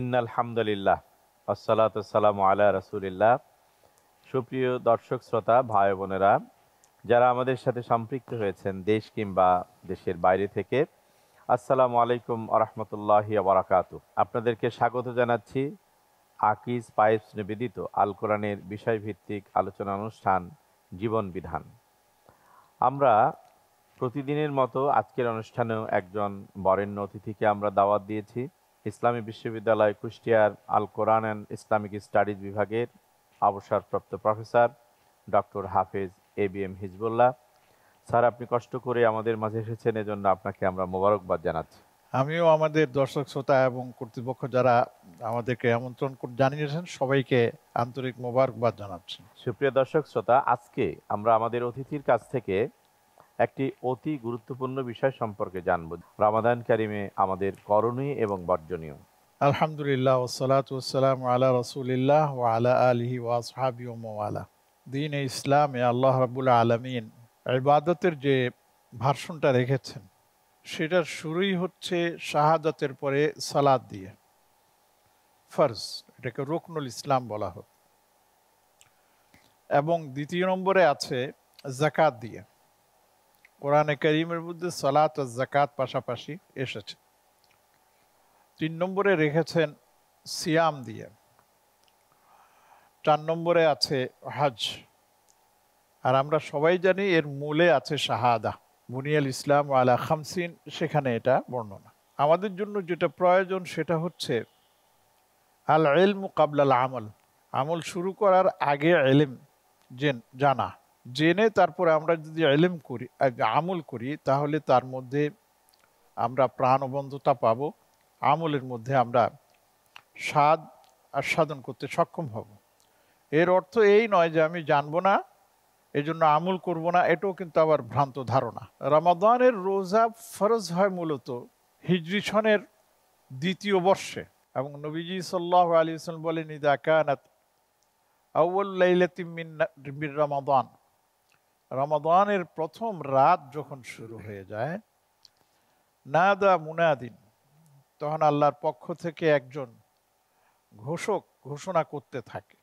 ইন্নাল আসসালাতাম আলা রসুলিল্লা সুপ্রিয় দর্শক শ্রোতা ভাই বোনেরা যারা আমাদের সাথে সম্পৃক্ত হয়েছেন দেশ কিংবা দেশের বাইরে থেকে আসসালামু আলাইকুম আরহামতুল্লাহি আবরাকাত আপনাদেরকে স্বাগত জানাচ্ছি আকিজ পাইপস নিবেদিত আল কোরআনের বিষয়ভিত্তিক আলোচনা অনুষ্ঠান জীবন বিধান আমরা প্রতিদিনের মতো আজকের অনুষ্ঠানেও একজন বরেণ্য অতিথিকে আমরা দাওয়াত দিয়েছি ইসলামী বিশ্ববিদ্যালয় কুষ্টিয়ার Al Quran and Islamic studies বিভাগের অবসরপ্রাপ্ত professor doctor Hafez A B M Hizbullah sir আপনি কষ্ট করে আমাদের মাঝে এসেছেন এজন্য আপনাকে আমরা মোবারকবাদ জানাচ্ছি আমিও আমাদের দর্শক শ্রোতা এবং কর্তৃপক্ষ যারা আমাদেরকে আমন্ত্রণ জানিয়েছেন সবাইকে আন্তরিক মোবারকবাদ জানাচ্ছি সুপ্রিয় দর্শক শ্রোতা আজকে আমরা আমাদের অতিথির কাছ থেকে একটি অতি গুরুত্বপূর্ণ বিষয় সম্পর্কে জানব রামাদান কারিমে আমাদের করণীয় এবং বর্জনীয় আলহামদুলিল্লাহ ওসলাত ওসালাম আলা রসুলিল্লাহ ও আলা আলহি ওয়াসহাবি ওমালা দিন এ আল্লাহ রাবুল আলমিন ইবাদতের যে ভার্সনটা রেখেছেন সেটার শুরুই হচ্ছে শাহাদাতের পরে সালাদ দিয়ে ফার্জ এটাকে রুকনুল ইসলাম বলা হোক এবং দ্বিতীয় নম্বরে আছে জাকাত দিয়ে কোরআনে করিমের মধ্যে সালাত ও জাকাত পাশাপাশি এসেছে তিন নম্বরে রেখেছেন সিয়াম দিয়ে চার নম্বরে আছে হজ আর আমরা সবাই জানি এর মূলে আছে শাহাদা মুনিয়াল ইসলাম আলা খামসিন সেখানে এটা বর্ণনা আমাদের জন্য যেটা প্রয়োজন সেটা হচ্ছে আল এল মুকাবলাল আমল আমল শুরু করার আগে এলেম জেন জানা জেনে তারপরে আমরা যদি এলেম করি আমল করি তাহলে তার মধ্যে আমরা প্রাণবন্ধতা পাব আমলের মধ্যে আমরা স্বাদ আস্বাদন করতে সক্ষম হব এর অর্থ এই নয় যে আমি জানবো না এজন্য আমল করব না এটাও কিন্তু আবার ভ্রান্ত ধারণা রামাদানের রোজা ফরজ হয় মূলত হিজরি দ্বিতীয় বর্ষে এবং নবীজি সাল্লাহ আলী বলেন ইদা কানাত আউ্ল লাইলাতিম মিন রামাদান রমাদানের প্রথম রাত যখন শুরু হয়ে যায় নাদা মুনাদিন তখন আল্লাহর পক্ষ থেকে একজন ঘোষক ঘোষণা করতে থাকে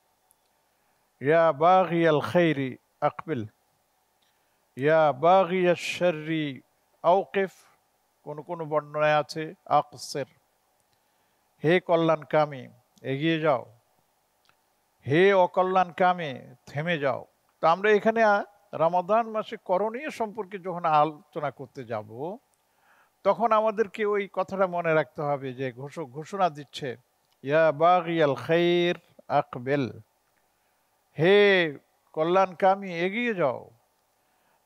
ইয়া বাগিয়াল খৈরি আকবিল ইয়া বাগিয়া শর্রি আউকিফ কোন কোন বর্ণনায় আছে আকসের হে কল্যাণকামী এগিয়ে যাও হে অকল্যাণকামী থেমে যাও তো আমরা এখানে রামাদান মাসে করণীয় সম্পর্কে যখন আলোচনা করতে যাব তখন আমাদেরকে ওই কথাটা মনে রাখতে হবে যে ঘোষণা দিচ্ছে ইয়া বাঘ ইয়াল খৈর আকবেল হে কল্যাণকামী এগিয়ে যাও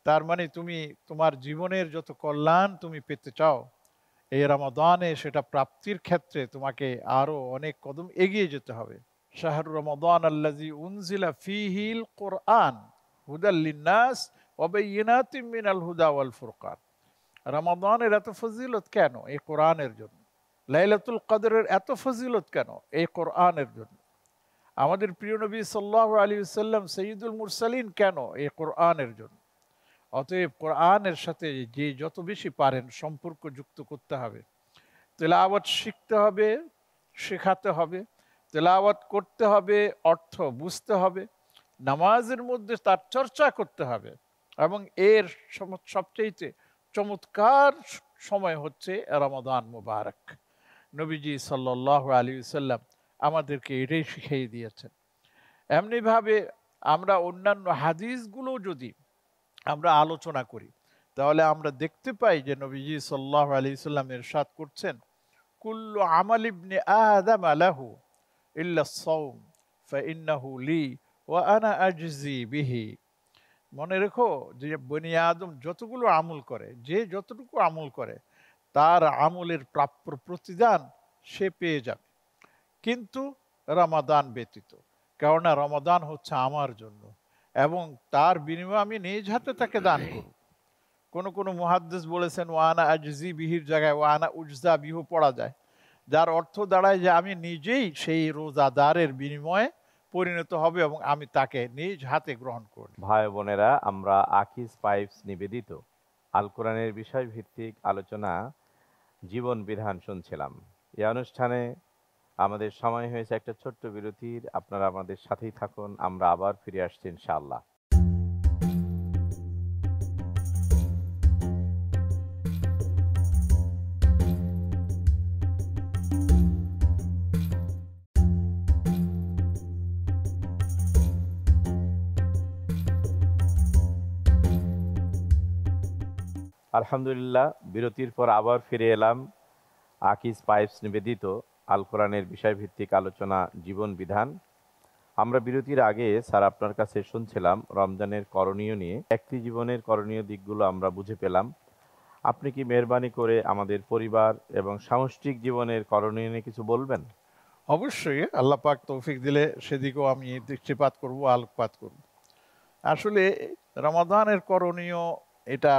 তার মানে তুমি তোমার জীবনের যত কল্যাণ তুমি পেতে চাও এই রমাদানে সেটা প্রাপ্তির ক্ষেত্রে তোমাকে আরও অনেক কদম এগিয়ে যেতে হবে শাহরু রমাদান আল্লাহ উনজিলা ফিহিল কোরআন হুদা হুদাল্লিনাস ওবাইনাতিম মিনাল হুদা ওয়াল ফুরকান রমাদানের এত ফজিলত কেন এই কোরআনের জন্য লাইলাতুল কদরের এত ফজিলত কেন এই কোরআনের জন্য আমাদের প্রিয় নবী সাল্লাহ আলী সাল্লাম সঈদুল মুরসালিন কেন এই কোরআনের জন্য অতএব কোরআনের সাথে যে যত বেশি পারেন সম্পর্ক যুক্ত করতে হবে তেলাওয়াত শিখতে হবে শেখাতে হবে তেলাওয়াত করতে হবে অর্থ বুঝতে হবে নামাজের মধ্যে তার চর্চা করতে হবে এবং এর সবচেয়ে চমৎকার সময় হচ্ছে রমাদান মুবারক নবীজি সাল্লাহ আলী সাল্লাম আমাদেরকে এটাই শিখিয়ে দিয়েছেন এমনিভাবে আমরা অন্যান্য হাদিসগুলো যদি আমরা আলোচনা করি তাহলে আমরা দেখতে পাই যে নবীজি সাল্লাহ আলী সাল্লাম এরশাদ করছেন কুল্লু আমাল আহ আলাহু ইল্লা সৌম ফা ইন্নাহু লি ও আনা আজি বিহি মনে রেখো যে বনি আদম যতগুলো আমল করে যে যতটুকু আমল করে তার আমলের প্রাপ্য প্রতিদান সে পেয়ে যাবে কিন্তু রমাদান ব্যতীত কেননা রমাদান হচ্ছে আমার জন্য এবং তার বিনিময়ে আমি নিজ হাতে তাকে দান করব কোন কোনো মহাদ্দেশ বলেছেন ওয়ানা আজি বিহির জায়গায় ওয়ানা উজজা বিহু পড়া যায় যার অর্থ দাঁড়ায় যে আমি নিজেই সেই রোজাদারের বিনিময়ে পরিণত হবে এবং আমি তাকে নিজ হাতে গ্রহণ করি ভাই বোনেরা আমরা আকিস পাইপস নিবেদিত আল কোরআনের বিষয় ভিত্তিক আলোচনা জীবন বিধান শুনছিলাম এই অনুষ্ঠানে আমাদের সময় হয়েছে একটা ছোট্ট বিরতির আপনারা আমাদের সাথেই থাকুন আমরা আবার ফিরে আসছি ইনশাআল্লাহ আলহামদুলিল্লাহ বিরতির পর আবার ফিরে এলাম আকিজ পাইপস নিবেদিত আল কোরআনের বিষয়ভিত্তিক আলোচনা জীবন বিধান আমরা বিরতির আগে স্যার আপনার কাছে শুনছিলাম রমজানের করণীয় নিয়ে একটি জীবনের করণীয় দিকগুলো আমরা বুঝে পেলাম আপনি কি মেহরবানি করে আমাদের পরিবার এবং সামষ্টিক জীবনের করণীয় নিয়ে কিছু বলবেন অবশ্যই আল্লাহ পাক তৌফিক দিলে সেদিকেও আমি দৃষ্টিপাত করব আলোকপাত করব আসলে রমাদানের করণীয় এটা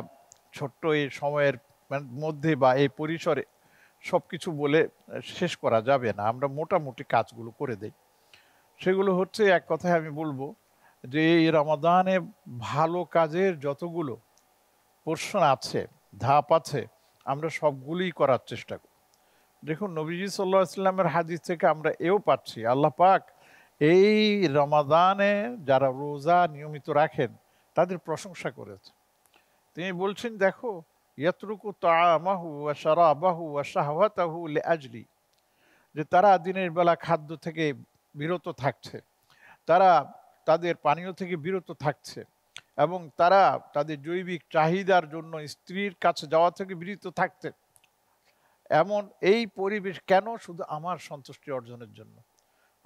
ছোট্ট এই সময়ের মানে মধ্যে বা এই পরিসরে সব কিছু বলে শেষ করা যাবে না আমরা মোটামুটি কাজগুলো করে দেই সেগুলো হচ্ছে এক কথায় আমি বলবো যে এই রমাদানে ভালো কাজের যতগুলো পোর্শন আছে ধাপ আছে আমরা সবগুলোই করার চেষ্টা করি দেখুন নবীজি সাল্লা ইসলামের হাদিস থেকে আমরা এও পাচ্ছি আল্লাহ পাক এই রমাদানে যারা রোজা নিয়মিত রাখেন তাদের প্রশংসা করেছে তিনি বলছেন দেখো ইয়াতরুকু তামাহু ও সারাবাহু আজলি যে তারা দিনের বেলা খাদ্য থেকে বিরত থাকছে তারা তাদের পানীয় থেকে বিরত থাকছে এবং তারা তাদের জৈবিক চাহিদার জন্য স্ত্রীর কাছে যাওয়া থেকে বিরত থাকছে এমন এই পরিবেশ কেন শুধু আমার সন্তুষ্টি অর্জনের জন্য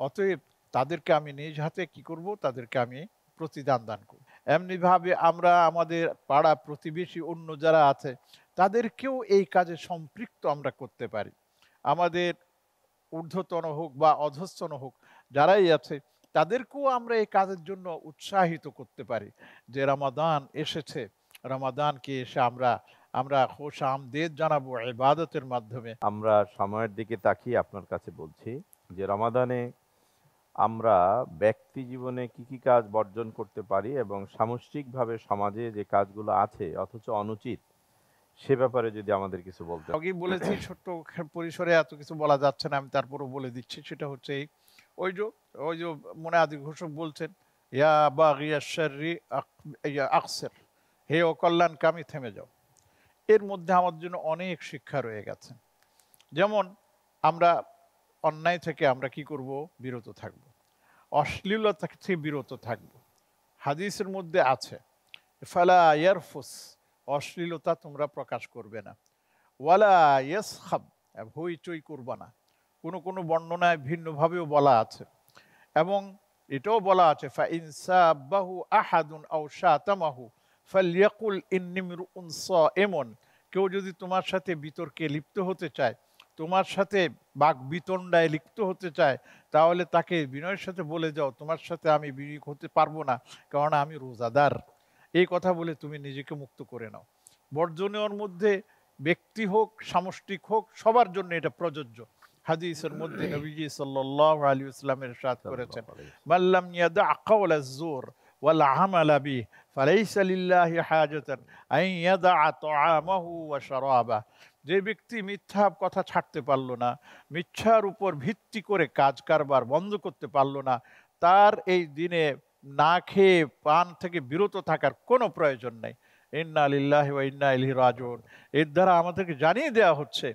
অতএব তাদেরকে আমি নিজ হাতে কি করব তাদেরকে আমি প্রতিদান দান করব এমনিভাবে আমরা আমাদের পাড়া প্রতিবেশী অন্য যারা আছে তাদেরকেও এই কাজে সম্পৃক্ত আমরা করতে পারি আমাদের ঊর্ধ্বতন হোক বা অধস্তন হোক যারাই আছে তাদেরকেও আমরা এই কাজের জন্য উৎসাহিত করতে পারি যে রামাদান এসেছে রামাদানকে এসে আমরা আমরা খোশ আমদের জানাবো ইবাদতের মাধ্যমে আমরা সময়ের দিকে তাকিয়ে আপনার কাছে বলছি যে রামাদানে আমরা ব্যক্তি জীবনে কি কি কাজ বর্জন করতে পারি এবং সামষ্টিকভাবে সমাজে যে কাজগুলো আছে অথচ অনুচিত সে ব্যাপারে যদি আমাদের কিছু বলতে আগে বলেছি ছোট্ট পরিসরে এত কিছু বলা যাচ্ছে না আমি তারপরও বলে দিচ্ছি সেটা হচ্ছে এই ওই যে ওই যে মনে আদি ঘোষক বলছেন ইয়া বা ইয়াশারি আকসের হে অকল্যাণ কামি থেমে যাও এর মধ্যে আমার জন্য অনেক শিক্ষা রয়ে গেছে যেমন আমরা অন্যায় থেকে আমরা কি করব বিরত থাকব অশ্লীলতা থেকে বিরত থাকব হাদিসের মধ্যে আছে ফালা ইয়ারফুস অশ্লীলতা তোমরা প্রকাশ করবে না ওয়ালা ইয়াস খাব হইচই করবা না কোনো কোনো বর্ণনায় ভিন্নভাবেও বলা আছে এবং এটাও বলা আছে ফা বাহু আহাদুন আও শাহতামাহু ফালিয়াকুল ইন্নিমর উনস এমন কেউ যদি তোমার সাথে বিতর্কে লিপ্ত হতে চায় তোমার সাথে বাক বিতণ্ডায় লিপ্ত হতে চায় তাহলে তাকে বিনয়ের সাথে বলে যাও তোমার সাথে আমি বিনিয়োগ হতে পারবো না কেননা আমি রোজাদার এই কথা বলে তুমি নিজেকে মুক্ত করে নাও বর্জনীয়র মধ্যে ব্যক্তি হোক সামষ্টিক হোক সবার জন্য এটা প্রযোজ্য হাদিসের মধ্যে নবীজি সাল্লাহ আলী ইসলামের সাথ করেছেন মাল্লাম ইয়াদা আকাউল জোর ওয়াল আলাবি আই যে ব্যক্তি মিথ্যা কথা ছাড়তে পারল না মিথ্যার উপর ভিত্তি করে কাজ কারবার বন্ধ করতে পারল না তার এই দিনে না খেয়ে পান থেকে বিরত থাকার কোনো প্রয়োজন নেই ইন্না আলিল্লাহ ইন্না আলহি রাজন এর দ্বারা আমাদেরকে জানিয়ে দেওয়া হচ্ছে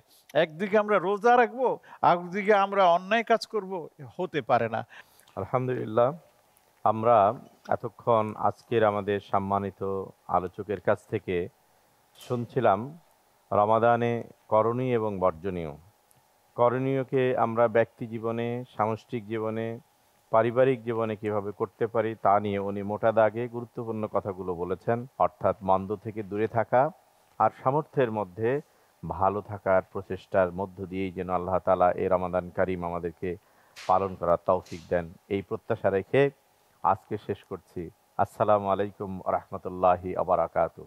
একদিকে আমরা রোজা রাখবো একদিকে আমরা অন্যায় কাজ করব হতে পারে না আলহামদুলিল্লাহ আমরা এতক্ষণ আজকের আমাদের সম্মানিত আলোচকের কাছ থেকে শুনছিলাম রমাদানে করণীয় এবং বর্জনীয় করণীয়কে আমরা ব্যক্তি জীবনে সামষ্টিক জীবনে পারিবারিক জীবনে কিভাবে করতে পারি তা নিয়ে উনি মোটা দাগে গুরুত্বপূর্ণ কথাগুলো বলেছেন অর্থাৎ মন্দ থেকে দূরে থাকা আর সামর্থ্যের মধ্যে ভালো থাকার প্রচেষ্টার মধ্য দিয়েই যেন আল্লাহ তালা এ রমাদান কারিম আমাদেরকে পালন করার তৌফিক দেন এই প্রত্যাশা রেখে আজকে শেষ করছি আসসালামু আলাইকুম রহমতুল্লাহি আবরাকাতু